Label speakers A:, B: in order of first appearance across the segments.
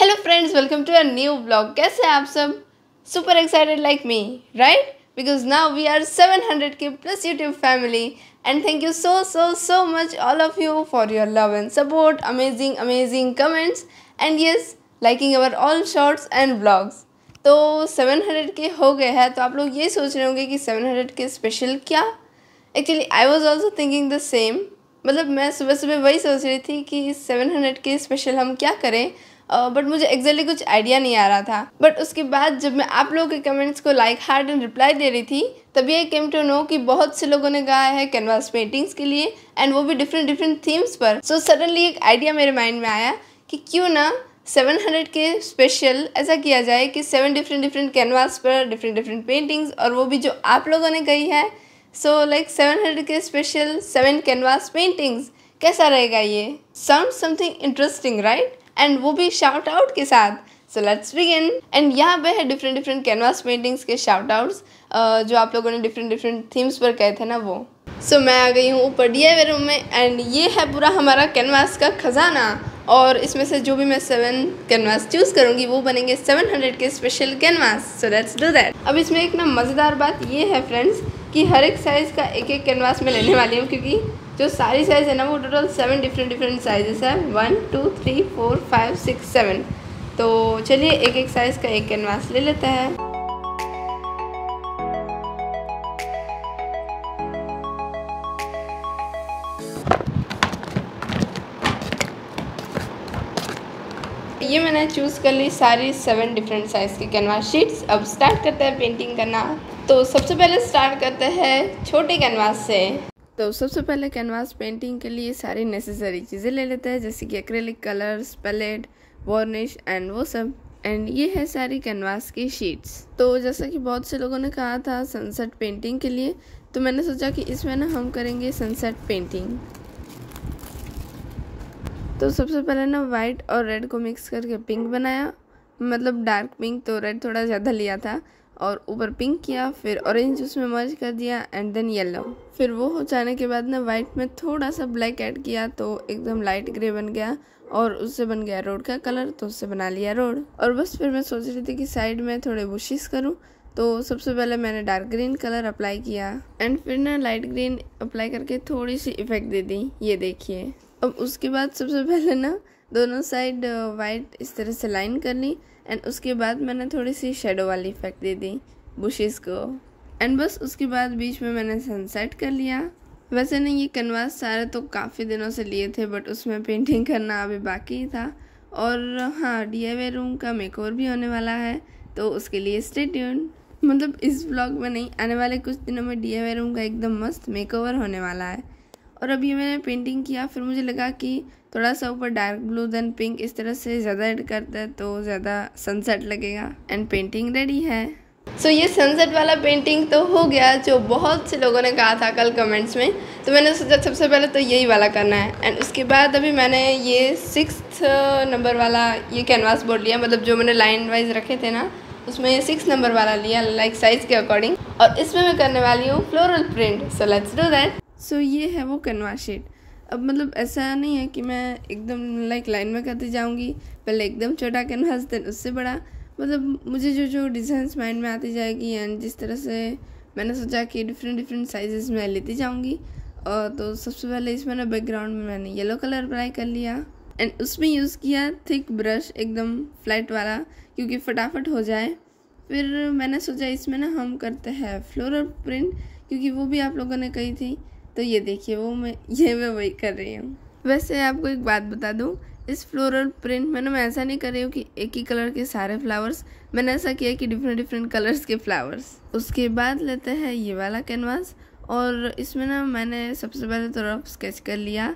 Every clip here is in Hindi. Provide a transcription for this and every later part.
A: hello friends welcome to our new blog कैसे आप सब super excited like me right because now we are seven hundred K plus YouTube family and thank you so so so much all of you for your love and support amazing amazing comments and yes liking our all shorts and blogs तो सेवन हंड्रेड के हो गए हैं तो आप लोग ये सोच रहे होंगे कि सेवन हंड्रेड के स्पेशल क्या actually I was also thinking the same मतलब मैं सुबह सुबह वही सोच रही थी कि सेवन हंड्रेड के स्पेशल हम क्या करें बट मुझे एग्जैक्टली कुछ आइडिया नहीं आ रहा था बट उसके बाद जब मैं आप लोगों के कमेंट्स को लाइक हार्ट एंड रिप्लाई दे रही थी तभी आई केम टू नो कि बहुत से लोगों ने गाया है कैनवास पेंटिंग्स के लिए एंड वो भी डिफरेंट डिफरेंट थीम्स पर सो so, सडनली एक आइडिया मेरे माइंड में आया कि क्यों ना 700 के स्पेशल ऐसा किया जाए कि सेवन डिफरेंट डिफरेंट कैनवास पर डिफरेंट डिफरेंट पेंटिंग्स और वो भी जो आप लोगों ने गई है so like seven hundred K special seven canvas paintings कैसा रहेगा ये sound something interesting right and वो भी शाउट आउट के साथ सो लेट्स बिगिन एंड यहाँ पे है डिफरेंट डिफरेंट कैनवास पेंटिंग्स के शाउट आउट्स uh, जो आप लोगों ने डिफरेंट डिफरेंट थीम्स पर कहे थे ना वो सो so, मैं आ गई हूँ ऊपर डी आई रूम में एंड ये है पूरा हमारा कैनवास का ख़जाना और इसमें से जो भी मैं सेवन कैनवास चूज़ करूँगी वो बनेंगे seven hundred K special canvas so let's do that अब इसमें एक ना मज़ेदार बात ये है फ्रेंड्स कि हर एक साइज़ का एक एक कैनवास में लेने वाली हूँ क्योंकि जो सारी साइज़ है ना वो total seven different different sizes है one two three four five six seven तो चलिए एक एक साइज़ का एक कैनवास ले लेते हैं ये मैंने चूज़ कर ली सारी सेवन डिफरेंट साइज़ की कैनवास शीट्स अब स्टार्ट करते हैं पेंटिंग करना तो सबसे पहले स्टार्ट करते हैं छोटे कैनवास से तो सबसे पहले कैनवास पेंटिंग के लिए सारी नेसेसरी चीज़ें ले लेते हैं जैसे कि acrylic colours palette varnish and वो सब एंड ये है सारी कैनवास की शीट्स तो जैसा कि बहुत से लोगों ने कहा था सनसेट पेंटिंग के लिए तो मैंने सोचा कि इसमें ना हम करेंगे सनसेट पेंटिंग तो सबसे पहले ना वाइट और रेड को मिक्स करके पिंक बनाया मतलब डार्क पिंक तो रेड थोड़ा ज़्यादा लिया था और ऊपर पिंक किया फिर ऑरेंज उसमें मर्ज कर दिया एंड देन येलो फिर वो हो जाने के बाद ना वाइट में थोड़ा सा ब्लैक ऐड किया तो एकदम लाइट ग्रे बन गया और उससे बन गया रोड का कलर तो उससे बना लिया रोड और बस फिर मैं सोच रही थी कि साइड में थोड़े बुशिस करूँ तो सबसे पहले मैंने डार्क ग्रीन कलर अप्लाई किया एंड फिर ना लाइट ग्रीन अप्लाई करके थोड़ी सी इफ़ेक्ट दे दी ये देखिए अब उसके बाद सबसे पहले ना दोनों साइड वाइट uh, इस तरह से लाइन कर ली एंड उसके बाद मैंने थोड़ी सी शेडो वाली इफेक्ट दे दी बुशेस को एंड बस उसके बाद बीच में मैंने सनसेट कर लिया वैसे नहीं ये कन्वास सारे तो काफ़ी दिनों से लिए थे बट उसमें पेंटिंग करना अभी बाकी था और हाँ डी रूम का मेक भी होने वाला है तो उसके लिए स्टे ट्यून मतलब इस ब्लॉग में नहीं आने वाले कुछ दिनों में डी रूम का एकदम मस्त मेकओवर होने वाला है और अभी मैंने पेंटिंग किया फिर मुझे लगा कि थोड़ा सा ऊपर डार्क ब्लू देन पिंक इस तरह से ज़्यादा ऐड करता है तो ज़्यादा सनसेट लगेगा एंड पेंटिंग रेडी है सो so, ये सनसेट वाला पेंटिंग तो हो गया जो बहुत से लोगों ने कहा था कल कमेंट्स में तो मैंने सोचा सबसे पहले तो यही वाला करना है एंड उसके बाद अभी मैंने ये सिक्स नंबर uh, वाला ये कैनवास बोर्ड लिया मतलब जो मैंने लाइन वाइज रखे थे ना उसमें सिक्स नंबर वाला लिया लाइक साइज़ के अकॉर्डिंग और इसमें मैं करने वाली हूँ floral print so let's do that so so, ये है वो कनवा शेड अब मतलब ऐसा नहीं है कि मैं एकदम लाइक लाइन में करती जाऊँगी पहले एकदम छोटा कैनवास देन उससे बड़ा मतलब मुझे जो जो डिज़ाइन माइंड में आती जाएगी एंड जिस तरह से मैंने सोचा कि डिफरेंट डिफरेंट साइजेस में लेती जाऊँगी और तो सबसे पहले इसमें ना बैकग्राउंड में मैंने येलो कलर अप्लाई कर लिया एंड उसमें यूज़ किया थिक ब्रश एकदम फ्लैट वाला क्योंकि फटाफट हो जाए फिर मैंने सोचा इसमें ना हम करते हैं फ्लोरल प्रिंट क्योंकि वो भी आप लोगों ने कही थी तो ये देखिए वो मैं ये मैं वही कर रही हूँ वैसे आपको एक बात बता दूँ इस फ्लोरल प्रिंट में ना मैं ऐसा नहीं कर रही हूँ कि एक ही कलर के सारे फ्लावर्स मैंने ऐसा किया कि डिफरेंट डिफरेंट कलर्स के फ्लावर्स उसके बाद लेते हैं ये वाला कैनवास और इसमें ना मैंने सबसे पहले तो रफ स्केच कर लिया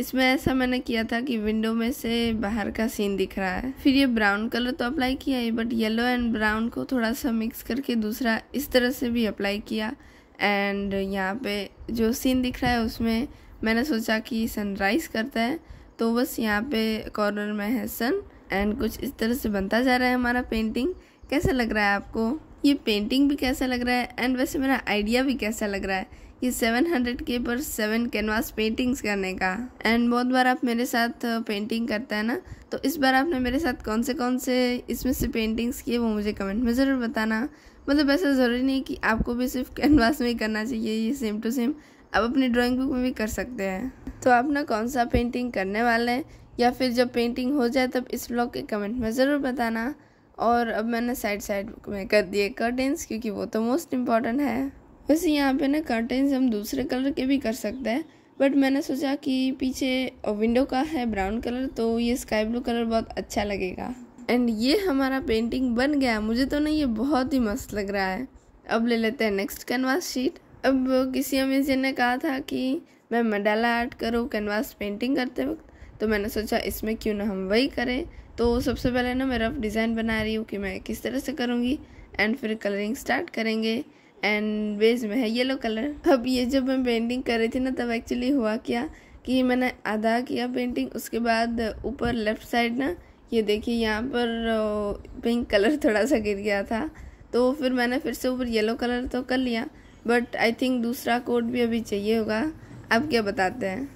A: इसमें ऐसा मैंने किया था कि विंडो में से बाहर का सीन दिख रहा है फिर ये ब्राउन कलर तो अप्लाई किया ही बट येलो एंड ब्राउन को थोड़ा सा मिक्स करके दूसरा इस तरह से भी अप्लाई किया एंड uh, यहाँ पे जो सीन दिख रहा है उसमें मैंने सोचा कि सनराइज़ करता है तो बस यहाँ पे कॉर्नर में है सन एंड कुछ इस तरह से बनता जा रहा है हमारा पेंटिंग कैसा लग रहा है आपको ये पेंटिंग भी कैसा लग रहा है एंड वैसे मेरा आइडिया भी कैसा लग रहा है सेवन 700 के पर सेवन कैनवास पेंटिंग्स करने का एंड बहुत बार आप मेरे साथ पेंटिंग करता है ना तो इस बार आपने मेरे साथ कौन से कौन से इसमें से पेंटिंग्स किए वो मुझे कमेंट में ज़रूर बताना मतलब ऐसा ज़रूरी नहीं कि आपको भी सिर्फ कैनवास में ही करना चाहिए ये सेम टू सेम आप अपनी ड्राइंग बुक में भी कर सकते हैं तो आप ना कौन सा पेंटिंग करने वाले हैं या फिर जब पेंटिंग हो जाए तब इस ब्लॉग के कमेंट में ज़रूर बताना और अब मैंने साइड साइड में कर दिए कर्टेंस क्योंकि वो तो मोस्ट इम्पॉर्टेंट है वैसे यहाँ पे ना कर्टेंस हम दूसरे कलर के भी कर सकते हैं बट मैंने सोचा कि पीछे विंडो का है ब्राउन कलर तो ये स्काई ब्लू कलर बहुत अच्छा लगेगा एंड ये हमारा पेंटिंग बन गया मुझे तो ना ये बहुत ही मस्त लग रहा है अब ले लेते हैं नेक्स्ट कैनवास शीट अब किसी अमेजियन ने कहा था कि मैं मंडाला आर्ट करूँ कैनवास पेंटिंग करते वक्त तो मैंने सोचा इसमें क्यों ना हम वही करें तो सबसे पहले ना मैं रफ डिज़ाइन बना रही हूँ कि मैं किस तरह से करूँगी एंड फिर कलरिंग स्टार्ट करेंगे एंड बेस में है येलो कलर अब ये जब मैं पेंटिंग कर रही थी ना तब एक्चुअली हुआ क्या कि मैंने आधा किया पेंटिंग उसके बाद ऊपर लेफ्ट साइड ना ये देखिए यहाँ पर पिंक कलर थोड़ा सा गिर गया था तो फिर मैंने फिर से ऊपर येलो कलर तो कर लिया बट आई थिंक दूसरा कोट भी अभी चाहिए होगा आप क्या बताते हैं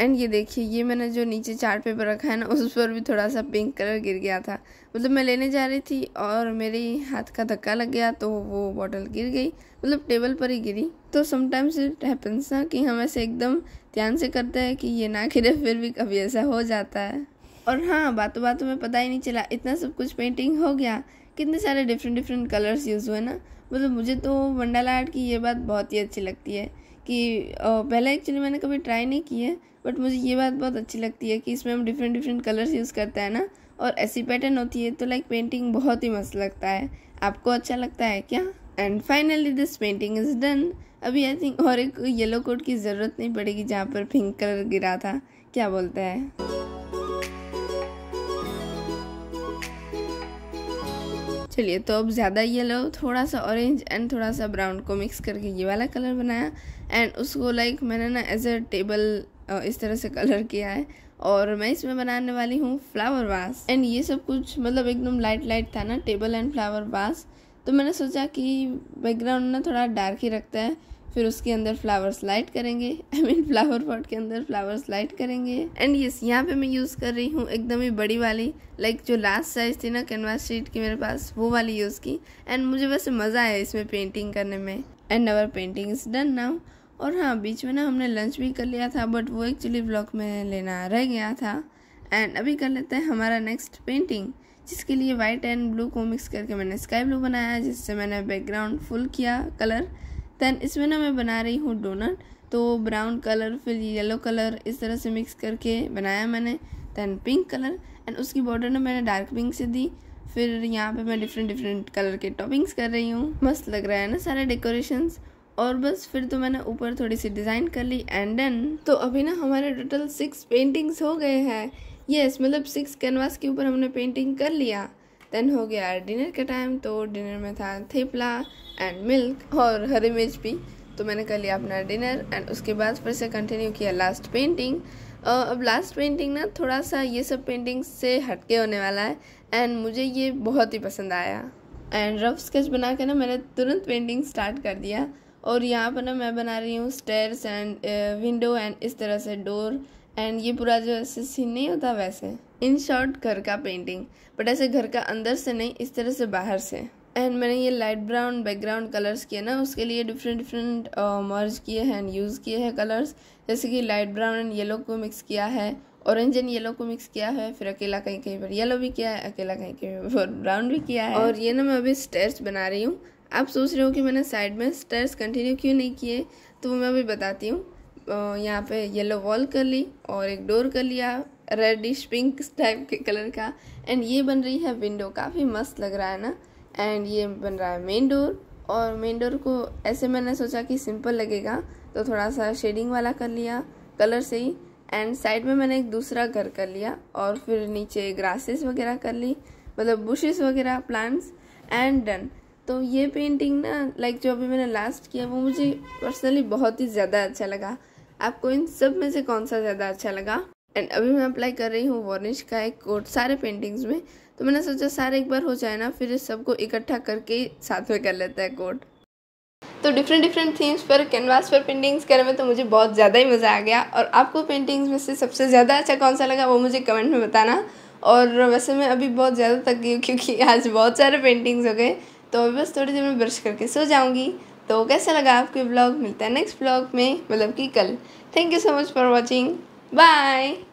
A: एंड ये देखिए ये मैंने जो नीचे चार्ट पेपर रखा है ना उस पर भी थोड़ा सा पिंक कलर गिर गया था मतलब मैं लेने जा रही थी और मेरे हाथ का धक्का लग गया तो वो बॉटल गिर गई मतलब टेबल पर ही गिरी तो समटाइम्स इट हैपन्स ना कि हम ऐसे एकदम ध्यान से करते हैं कि ये ना गिरे फिर भी कभी ऐसा हो जाता है और हाँ बातों बातों में पता ही नहीं चला इतना सब कुछ पेंटिंग हो गया कितने सारे डिफरेंट डिफरेंट कलर्स यूज़ हुए ना मतलब मुझे तो वंडाला आर्ट की ये बात बहुत ही अच्छी लगती है कि पहले एक्चुअली मैंने कभी ट्राई नहीं की है बट मुझे ये बात बहुत अच्छी लगती है कि इसमें हम डिफरेंट डिफरेंट कलर्स यूज़ करते हैं ना और ऐसी पैटर्न होती है तो लाइक पेंटिंग बहुत ही मस्त लगता है आपको अच्छा लगता है क्या and finally this painting is done अभी आई थिंक और एक येलो कोट की ज़रूरत नहीं पड़ेगी जहाँ पर पिंक कलर गिरा था क्या बोलते हैं चलिए तो अब ज़्यादा येलो थोड़ा सा ऑरेंज एंड थोड़ा सा ब्राउन को मिक्स करके ये वाला कलर बनाया एंड उसको लाइक मैंने ना एज अ टेबल इस तरह से कलर किया है और मैं इसमें बनाने वाली हूँ फ्लावर वास एंड ये सब कुछ मतलब एकदम लाइट लाइट था ना टेबल एंड फ्लावर वास तो मैंने सोचा कि बैकग्राउंड ना थोड़ा डार्क ही रखता है फिर उसके अंदर फ्लावर्स लाइट करेंगे आई मीन फ्लावर पॉट के अंदर फ्लावर्स लाइट करेंगे एंड यस यहाँ पे मैं यूज़ कर रही हूँ एकदम ही बड़ी वाली लाइक like, जो लास्ट साइज़ थी ना कैनवास शीट की मेरे पास वो वाली यूज़ की एंड मुझे वैसे मज़ा आया इसमें पेंटिंग करने में and our painting is done now और हाँ बीच में ना हमने लंच भी कर लिया था बट वो एक्चुअली ब्लॉक में लेना रह गया था एंड अभी कर लेते हैं हमारा नेक्स्ट पेंटिंग जिसके लिए वाइट एंड ब्लू को मिक्स करके मैंने स्काई ब्लू बनाया जिससे मैंने बैकग्राउंड फुल किया कलर दैन इसमें ना मैं बना रही हूँ डोनट तो ब्राउन कलर फिर येलो कलर इस तरह से मिक्स करके बनाया मैंने दैन पिंक कलर एंड उसकी बॉर्डर ना मैंने डार्क पिंक से दी फिर यहाँ पे मैं डिफरेंट डिफरेंट कलर के टॉपिंग्स कर रही हूँ मस्त लग रहा है ना सारे डेकोरेशंस और बस फिर तो मैंने ऊपर थोड़ी सी डिज़ाइन कर ली एंड देन तो अभी ना हमारे टोटल सिक्स पेंटिंग्स हो गए हैं यस मतलब सिक्स कैनवास के ऊपर हमने पेंटिंग कर लिया देन हो गया डिनर का टाइम तो डिनर में था थेपला एंड मिल्क और हरी मिर्च भी तो मैंने कर लिया अपना डिनर एंड उसके बाद फिर से कंटिन्यू किया लास्ट पेंटिंग अब लास्ट पेंटिंग ना थोड़ा सा ये सब पेंटिंग से हटके होने वाला है एंड मुझे ये बहुत ही पसंद आया एंड रफ स्केच बना के ना मैंने तुरंत पेंटिंग स्टार्ट कर दिया और यहाँ पर ना मैं बना रही हूँ स्टेयर्स एंड विंडो एंड इस तरह से डोर एंड ये पूरा जो ऐसे सीन नहीं होता वैसे इन शॉर्ट घर का पेंटिंग बट ऐसे घर का अंदर से नहीं इस तरह से बाहर से एंड मैंने ये लाइट ब्राउन बैकग्राउंड कलर्स किए ना उसके लिए डिफरेंट डिफरेंट मर्ज किए हैं एंड यूज़ किए हैं कलर्स जैसे कि लाइट ब्राउन एंड येलो को मिक्स किया है ऑरेंज एंड येलो को मिक्स किया है फिर अकेला कहीं कहीं पर येलो भी किया है अकेला कहीं कहीं पर ब्राउन भी किया है और ये ना मैं अभी स्टेयर्स बना रही हूँ आप सोच रहे हो कि मैंने साइड में स्टेयर्स कंटिन्यू क्यों नहीं किए तो वो मैं अभी बताती हूँ यहाँ पे येलो वॉल कर ली और एक डोर कर लिया रेडिश पिंक टाइप के कलर का एंड ये बन रही है विंडो काफ़ी मस्त लग रहा है ना एंड ये बन रहा है मेन डोर और मेन डोर को ऐसे मैंने सोचा कि सिंपल लगेगा तो थोड़ा सा शेडिंग वाला कर लिया कलर से ही एंड साइड में मैंने एक दूसरा घर कर लिया और फिर नीचे ग्रासेस वगैरह कर ली मतलब बुशेस वगैरह प्लांट्स एंड डन तो ये पेंटिंग ना लाइक जो अभी मैंने लास्ट किया वो मुझे पर्सनली बहुत ही ज़्यादा अच्छा लगा आपको इन सब में से कौन सा ज़्यादा अच्छा लगा एंड अभी मैं अप्लाई कर रही हूँ वॉर्निश का एक कोट सारे पेंटिंग्स में तो मैंने सोचा सारे एक बार हो जाए ना फिर सबको इकट्ठा करके साथ में कर लेता है कोट तो डिफरेंट डिफरेंट थीम्स पर कैनवास पर पेंटिंग्स करने में तो मुझे बहुत ज़्यादा ही मज़ा आ गया और आपको पेंटिंग्स में से सबसे ज़्यादा अच्छा कौन सा लगा वो मुझे कमेंट में बताना और वैसे मैं अभी बहुत ज़्यादा थक गई हूँ क्योंकि आज बहुत सारे पेंटिंग्स हो गए तो अभी बस थोड़ी देर में ब्रश करके सो जाऊँगी तो कैसा लगा आपके ब्लॉग मिलता है नेक्स्ट ब्लॉग में मतलब कि कल thank you so much for watching bye